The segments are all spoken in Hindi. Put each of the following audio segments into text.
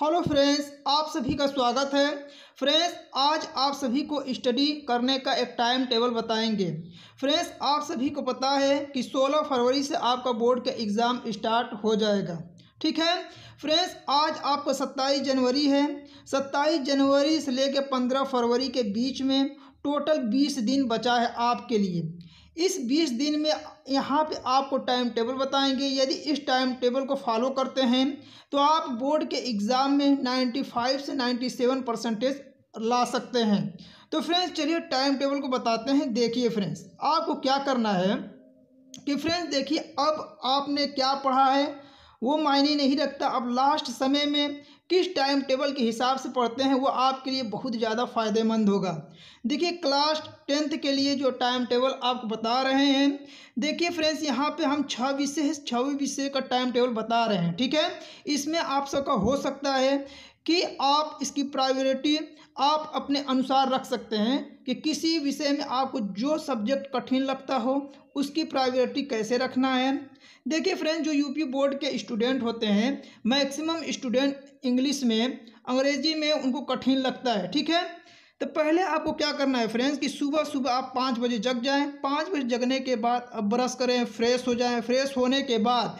हेलो फ्रेंड्स आप सभी का स्वागत है फ्रेंड्स आज आप सभी को स्टडी करने का एक टाइम टेबल बताएंगे फ्रेंड्स आप सभी को पता है कि 16 फरवरी से आपका बोर्ड का एग्ज़ाम स्टार्ट हो जाएगा ठीक है फ्रेंड्स आज आपको 27 जनवरी है 27 जनवरी से लेकर 15 फरवरी के बीच में टोटल 20 दिन बचा है आपके लिए इस बीस दिन में यहाँ पे आपको टाइम टेबल बताएंगे यदि इस टाइम टेबल को फॉलो करते हैं तो आप बोर्ड के एग्ज़ाम में नाइन्टी फाइव से नाइन्टी सेवन परसेंटेज ला सकते हैं तो फ्रेंड्स चलिए टाइम टेबल को बताते हैं देखिए फ्रेंड्स आपको क्या करना है कि फ्रेंड्स देखिए अब आपने क्या पढ़ा है वो मायने नहीं रखता अब लास्ट समय में किस टाइम टेबल के हिसाब से पढ़ते हैं वो आपके लिए बहुत ज़्यादा फ़ायदेमंद होगा देखिए क्लास टेंथ के लिए जो टाइम टेबल आपको बता रहे हैं देखिए फ्रेंड्स यहाँ पे हम छः विषय छः विषय का टाइम टेबल बता रहे हैं ठीक है इसमें आप सबका हो सकता है कि आप इसकी प्रायोरिटी आप अपने अनुसार रख सकते हैं कि किसी विषय में आपको जो सब्जेक्ट कठिन लगता हो उसकी प्रायोरिटी कैसे रखना है देखिए फ्रेंड जो यूपी बोर्ड के स्टूडेंट होते हैं मैक्सिमम स्टूडेंट इंग्लिश में अंग्रेजी में उनको कठिन लगता है ठीक है तो पहले आपको क्या करना है फ्रेंड्स कि सुबह सुबह आप पाँच बजे जग जाएं पाँच बजे जगने के बाद अब ब्रश करें फ्रेश हो जाएं फ्रेश होने के बाद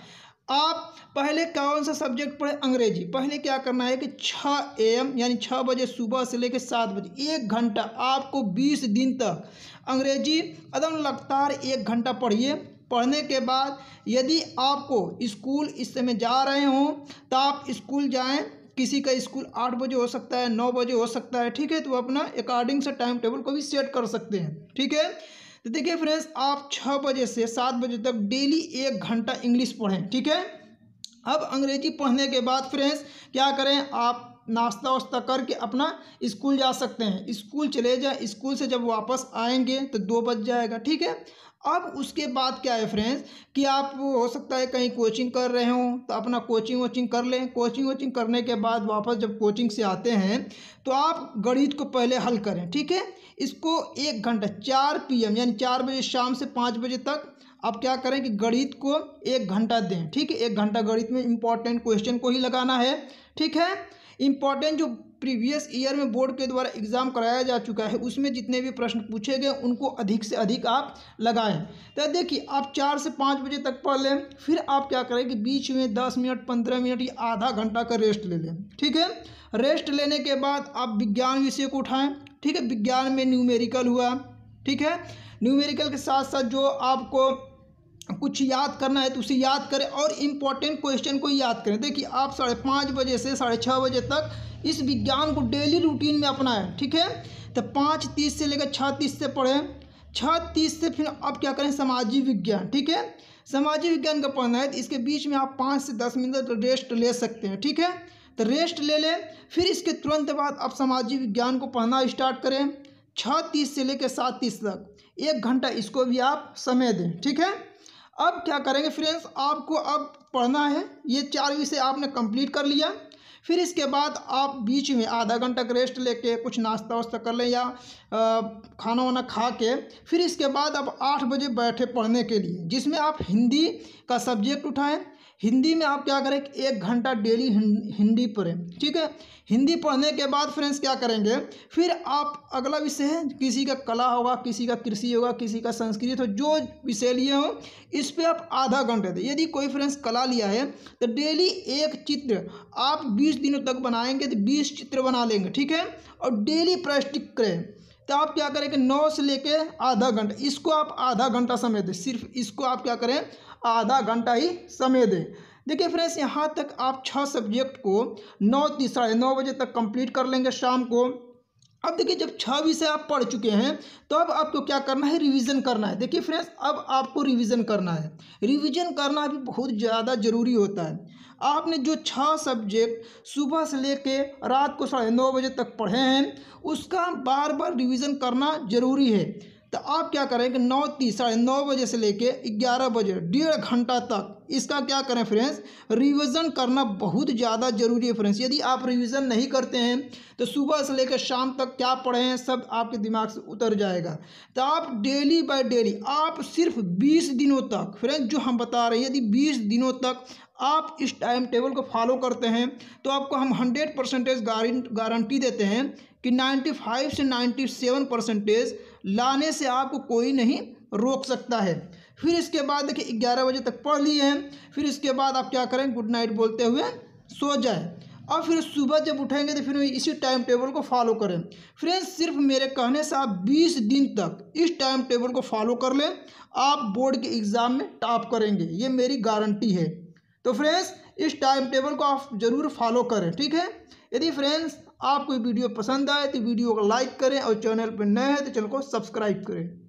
आप पहले कौन सा सब्जेक्ट पढ़े अंग्रेजी पहले क्या करना है कि छः ए एम यानी छः बजे सुबह से लेकर सात बजे एक घंटा आपको बीस दिन तक अंग्रेजी एकदम लगातार एक घंटा पढ़िए पढ़ने के बाद यदि आपको स्कूल इस समय जा रहे हों तो आप स्कूल जाएं किसी का स्कूल आठ बजे हो सकता है नौ बजे हो सकता है ठीक है तो अपना अकॉर्डिंग से टाइम टेबल को भी सेट कर सकते हैं ठीक है तो देखिए फ्रेंड्स आप छः बजे से सात बजे तक डेली एक घंटा इंग्लिश पढ़ें ठीक है अब अंग्रेजी पढ़ने के बाद फ्रेंड्स क्या करें आप नाश्ता वास्ता करके अपना स्कूल जा सकते हैं स्कूल चले जाए स्कूल से जब वापस आएंगे तो दो बज जाएगा ठीक है अब उसके बाद क्या है फ्रेंड्स कि आप हो सकता है कहीं कोचिंग कर रहे हो तो अपना कोचिंग वोचिंग कर लें कोचिंग वोचिंग करने के बाद वापस जब कोचिंग से आते हैं तो आप गणित को पहले हल करें ठीक है इसको एक घंटा चार एम यानी चार बजे शाम से पाँच बजे तक आप क्या करें कि गणित को एक घंटा दें ठीक है एक घंटा गणित में इंपॉर्टेंट क्वेश्चन को ही लगाना है ठीक है इंपॉर्टेंट जो प्रीवियस ईयर में बोर्ड के द्वारा एग्जाम कराया जा चुका है उसमें जितने भी प्रश्न पूछे गए उनको अधिक से अधिक आप लगाएं तो देखिए आप चार से पाँच बजे तक पढ़ लें फिर आप क्या करें कि बीच में दस मिनट पंद्रह मिनट या आधा घंटा का रेस्ट ले लें ठीक है रेस्ट लेने के बाद आप विज्ञान विषय को उठाएँ ठीक है विज्ञान में न्यूमेरिकल हुआ ठीक है न्यूमेरिकल के साथ साथ जो आपको कुछ याद करना है तो उसे याद करें और इम्पॉर्टेंट क्वेश्चन को याद करें देखिए आप साढ़े पाँच बजे से साढ़े छः बजे तक इस विज्ञान को डेली रूटीन में अपनाएं ठीक है तो पाँच तीस से लेकर छः तीस से पढ़ें छः तीस से फिर आप क्या करें सामाजिक विज्ञान ठीक है सामाजिक विज्ञान का पढ़ना है तो इसके बीच में आप पाँच से दस मिनट रेस्ट ले सकते हैं ठीक है तो रेस्ट ले लें फिर इसके तुरंत बाद आप सामाजिक विज्ञान को पढ़ना स्टार्ट करें छः तीस से लेकर सात तीस तक एक घंटा इसको भी आप समय दें ठीक है अब क्या करेंगे फ्रेंड्स आपको अब पढ़ना है ये चार विषय आपने कंप्लीट कर लिया फिर इसके बाद आप बीच में आधा घंटा रेस्ट लेके कुछ नाश्ता वास्ता कर लें या खाना वाना खा के फिर इसके बाद आप आठ बजे बैठे पढ़ने के लिए जिसमें आप हिंदी का सब्जेक्ट उठाएं हिंदी में आप क्या करें एक घंटा डेली हिंदी पढ़ें ठीक है हिंदी पढ़ने के बाद फ्रेंड्स क्या करेंगे फिर आप अगला विषय है किसी का कला होगा किसी का कृषि होगा किसी का संस्कृत हो तो जो विषय लिए हो इस पर आप आधा घंटे दें यदि कोई फ्रेंड्स कला लिया है तो डेली एक चित्र आप बीस दिनों तक बनाएंगे तो बीस चित्र बना लेंगे ठीक है और डेली प्रैक्टिक करें तो आप क्या करें कि नौ से लेके आधा घंटा इसको आप आधा घंटा समय दें सिर्फ इसको आप क्या करें आधा घंटा ही समय दें देखिए फ्रेंड्स यहाँ तक आप छः सब्जेक्ट को नौ साढ़े नौ बजे तक कंप्लीट कर लेंगे शाम को अब देखिए जब छः विषय आप पढ़ चुके हैं तो अब आपको क्या करना है रिवीजन करना है देखिए फ्रेंड्स अब आपको रिवीजन करना है रिवीजन करना भी बहुत ज़्यादा ज़रूरी होता है आपने जो छः सब्जेक्ट सुबह से कर रात को साढ़े नौ बजे तक पढ़े हैं उसका बार बार रिवीजन करना ज़रूरी है तो आप क्या करें कि नौ तीस साढ़े नौ बजे से लेके ग्यारह बजे डेढ़ घंटा तक इसका क्या करें फ्रेंड्स रिवीजन करना बहुत ज़्यादा जरूरी है फ्रेंड्स यदि आप रिवीजन नहीं करते हैं तो सुबह से लेकर शाम तक क्या पढ़े हैं सब आपके दिमाग से उतर जाएगा तो आप डेली बाय डेली आप सिर्फ बीस दिनों तक फ्रेंड्स जो हम बता रहे हैं यदि बीस दिनों तक आप इस टाइम टेबल को फॉलो करते हैं तो आपको हम हंड्रेड परसेंटेज गारंटी देते हैं कि 95 से 97 परसेंटेज लाने से आपको कोई नहीं रोक सकता है फिर इसके बाद देखिए ग्यारह बजे तक पढ़ लिए हैं फिर इसके बाद आप क्या करें गुड नाइट बोलते हुए सो जाए और फिर सुबह जब उठेंगे तो फिर इसी टाइम टेबल को फॉलो करें फ्रेंड्स सिर्फ मेरे कहने से आप 20 दिन तक इस टाइम टेबल को फॉलो कर लें आप बोर्ड के एग्ज़ाम में टॉप करेंगे ये मेरी गारंटी है तो फ्रेंड्स इस टाइम टेबल को आप ज़रूर फॉलो करें ठीक है यदि फ्रेंड्स आपको वीडियो पसंद आए तो वीडियो को लाइक करें और चैनल पर नए हैं तो चैनल को सब्सक्राइब करें